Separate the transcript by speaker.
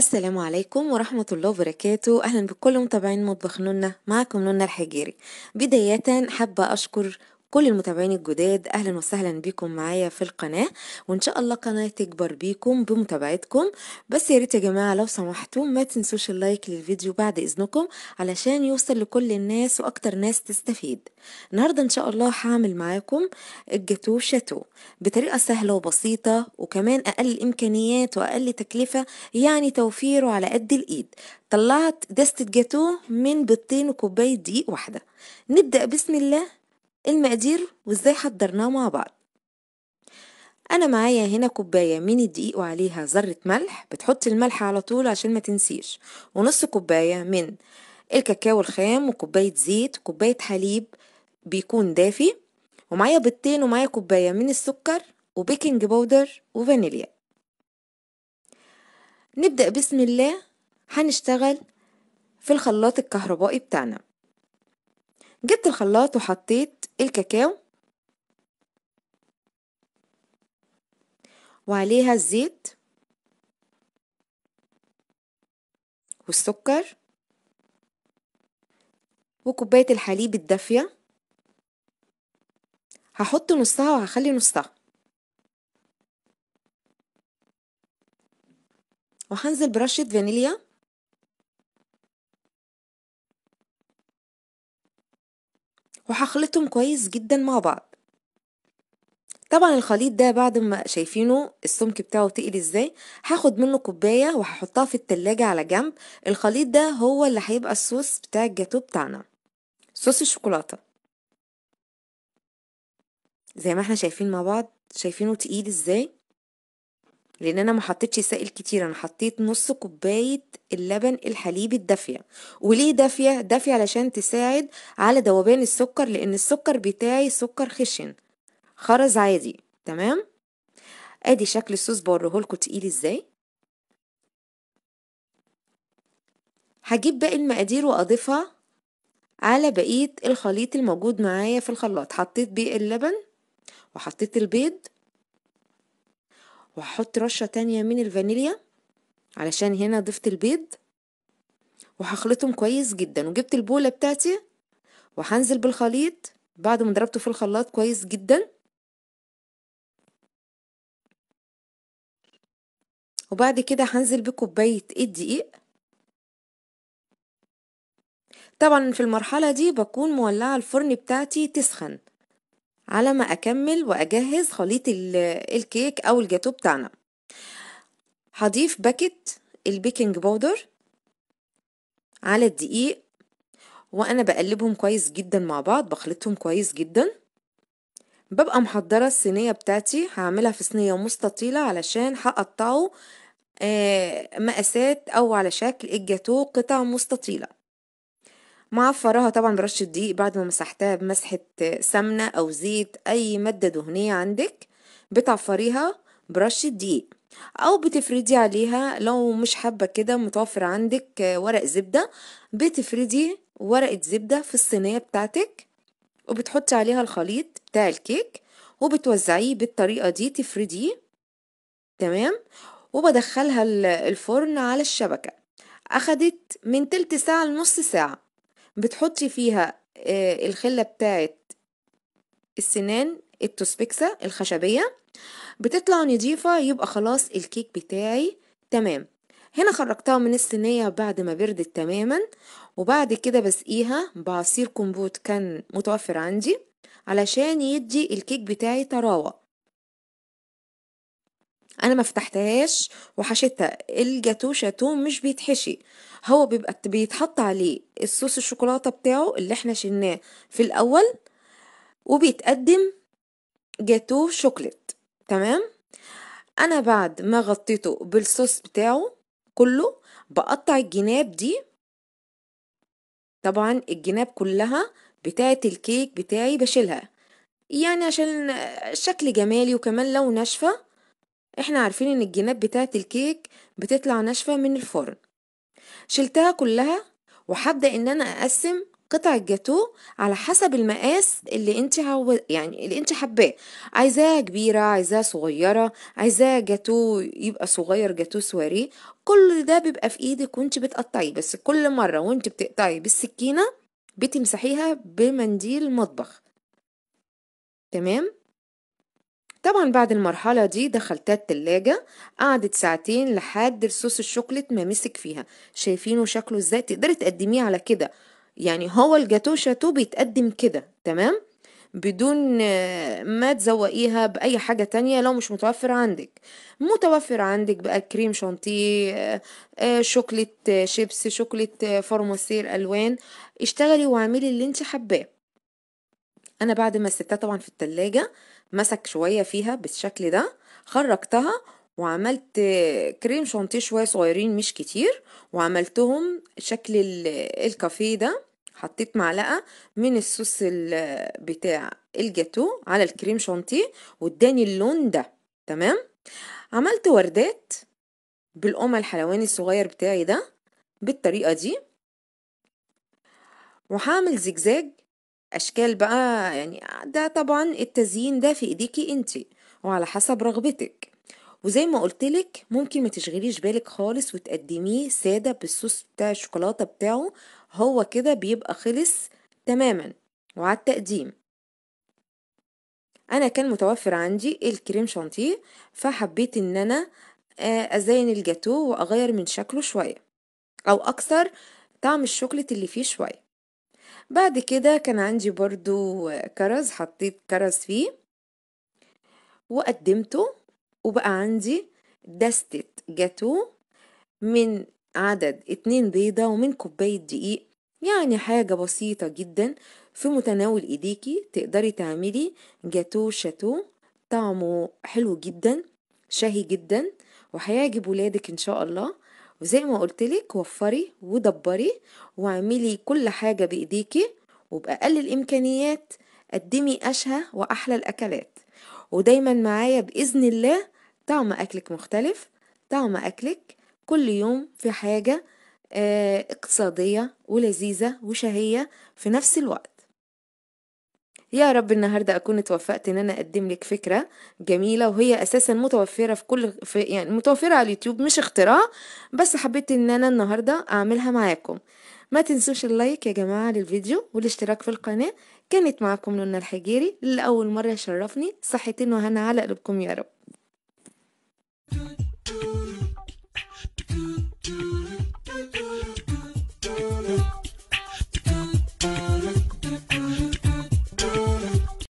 Speaker 1: السلام عليكم ورحمة الله وبركاته أهلا بكل متابعين مطبخ نونا معكم نونا الحجيري بداية حابة أشكر كل المتابعين الجداد اهلا وسهلا بكم معايا في القناه وان شاء الله قناه تكبر بيكم بمتابعتكم بس يا ريت يا جماعه لو سمحتوا ما تنسوش اللايك للفيديو بعد اذنكم علشان يوصل لكل الناس واكتر ناس تستفيد النهارده ان شاء الله هعمل معاكم الجاتو شاتو بطريقه سهله وبسيطه وكمان اقل امكانيات واقل تكلفه يعني توفيره على قد الايد طلعت دستة جاتو من بيضتين وكوباية دقيق واحدة نبدأ بسم الله المقادير وازاي حضرناه مع بعض انا معايا هنا كوبايه من الدقيق وعليها ذره ملح بتحطي الملح على طول عشان ما تنسيش ونص كوبايه من الكاكاو الخام وكوبايه زيت وكوبايه حليب بيكون دافي ومعايا بيضتين ومعايا كوبايه من السكر وبيكنج باودر وفانيليا نبدا بسم الله هنشتغل في الخلاط الكهربائي بتاعنا جبت الخلاط وحطيت الكاكاو وعليها الزيت والسكر وكوباية الحليب الدافية هحط نصها وهخلي نصها وهنزل برشة فانيليا وهخلطهم كويس جدا مع بعض طبعا الخليط ده بعد ما شايفينه السمك بتاعه تقل ازاي هاخد منه كوبايه وهحطها في التلاجة على جنب الخليط ده هو اللي هيبقى الصوص بتاع الجاتو بتاعنا صوص الشوكولاته زي ما احنا شايفين مع بعض شايفينه تقيل ازاي لان انا ما حطيتش سائل كتير انا حطيت نص كوبايه اللبن الحليب الدافيه وليه دافيه دافيه علشان تساعد على ذوبان السكر لان السكر بتاعي سكر خشن خرز عادي تمام ادي شكل الصوص بوريهولكوا تقيل ازاي هجيب باقي المقادير واضيفها على بقيه الخليط الموجود معايا في الخلاط حطيت بيه اللبن وحطيت البيض وهحط رشة تانية من الفانيليا علشان هنا ضفت البيض وهخلطهم كويس جدا وجبت البولة بتاعتي وهنزل بالخليط بعد ما ضربته في الخلاط كويس جدا وبعد كده هنزل بكوباية الدقيق إيه طبعا في المرحلة دي بكون مولعة الفرن بتاعتي تسخن على ما أكمل وأجهز خليط الكيك أو الجاتو بتاعنا هضيف باكت البيكنج بودر على الدقيق وأنا بقلبهم كويس جدا مع بعض بخلطهم كويس جدا ببقى محضرة الصينية بتاعتي هعملها في صينية مستطيلة علشان هقطعه آه، مقاسات أو على شكل الجاتو قطع مستطيلة معفراها طبعا برشة دقيق بعد ما مسحتها بمسحة سمنة أو زيت أي مادة دهنية عندك بتعفريها برشة دقيق أو بتفردي عليها لو مش حابة كده متوفر عندك ورق زبدة بتفردي ورقة زبدة في الصينية بتاعتك وبتحطي عليها الخليط بتاع الكيك وبتوزعيه بالطريقة دي تفرديه تمام وبدخلها الفرن على الشبكة أخدت من تلت ساعة لنص ساعة بتحطي فيها آه، الخلة بتاعت السنان التوسبكسة الخشبية بتطلع نضيفة يبقى خلاص الكيك بتاعي تمام هنا خرجتها من الصينية بعد ما بردت تماما وبعد كده بسقيها بعصير كمبوت كان متوفر عندي علشان يدي الكيك بتاعي طراوة انا ما فتحتهاش وحشيتها الجاتو شاتو مش بيتحشي هو بيبقى بيتحط عليه الصوص الشوكولاته بتاعه اللي احنا شلناه في الاول وبيتقدم جاتو شوكليت تمام انا بعد ما غطيته بالصوص بتاعه كله بقطع الجناب دي طبعا الجناب كلها بتاعه الكيك بتاعي بشيلها يعني عشان شكل جمالي وكمان لو ناشفه احنا عارفين ان الجناب بتاعة الكيك بتطلع ناشفة من الفرن شلتها كلها وهبدأ ان انا اقسم قطع الجاتو على حسب المقاس اللي انت هو يعني اللي انت حباه عايزاها كبيره عايزاها صغيره عايزاها جاتو يبقى صغير جاتو سواري كل ده بيبقى في ايدك وانت بتقطعيه بس كل مره وانت بتقطعي بالسكينه بتمسحيها بمنديل المطبخ تمام طبعا بعد المرحلة دي دخلتها التلاجة قعدت ساعتين لحد الصوص الشوكليت ما مسك فيها شايفينه شكله ازاي تقدري تقدميه على كده يعني هو الجاتو شاتو بيتقدم كده تمام بدون ما تزوقيها بأي حاجة تانية لو مش متوفر عندك متوفر عندك بقى كريم شانتيه آه، آه، شوكليت آه، شيبس شوكليت فارماسير ألوان اشتغلي واعملي اللي انت حباه انا بعد ما سبتها طبعا في التلاجة مسك شوية فيها بالشكل ده خرجتها وعملت كريم شانتيه شوية صغيرين مش كتير وعملتهم شكل آه، الكافيه ده حطيت معلقة من الصوص آه، بتاع الجاتو على الكريم شانتيه واداني اللون ده تمام عملت وردات بالقمة الحلواني الصغير بتاعي ده بالطريقة دي وهعمل زجزاج أشكال بقى يعني ده طبعا التزيين ده في إيديكي أنتي وعلى حسب رغبتك وزي ما قلتلك ممكن ما تشغليش بالك خالص وتقدميه سادة بالصوص بتاع الشوكولاتة بتاعه هو كده بيبقى خلص تماما وعلى التقديم انا كان متوفر عندي الكريم شانتيه فحبيت ان انا آه، ازين الجاتو واغير من شكله شوية او أكثر طعم الشوكولاتة اللي فيه شوية بعد كده كان عندي برضو كرز حطيت كرز فيه وقدمته وبقى عندي دستة جاتو من عدد اتنين بيضة ومن كوباية دقيق يعني حاجة بسيطة جدا في متناول ايديكي تقدري تعملي جاتو شاتو طعمه حلو جدا شهي جدا وهيعجب ولادك ان شاء الله وزي ما قلتلك وفري ودبري واعملي كل حاجة بإيديكي وبأقل الإمكانيات قدمي أشهى وأحلى الأكلات ودايما معايا بإذن الله طعم أكلك مختلف طعم أكلك كل يوم في حاجة آه، اقتصادية ولذيذة وشهية في نفس الوقت يا رب النهارده اكون اتوفقت ان انا اقدم لك فكره جميله وهي اساسا متوفره في كل في يعني متوفره على اليوتيوب مش اختراع بس حبيت ان انا النهارده اعملها معاكم ما تنسوش اللايك يا جماعه للفيديو والاشتراك في القناه كانت معكم لنا الحجيري لاول مره شرفني صحتين وهنا على قلبكم يا رب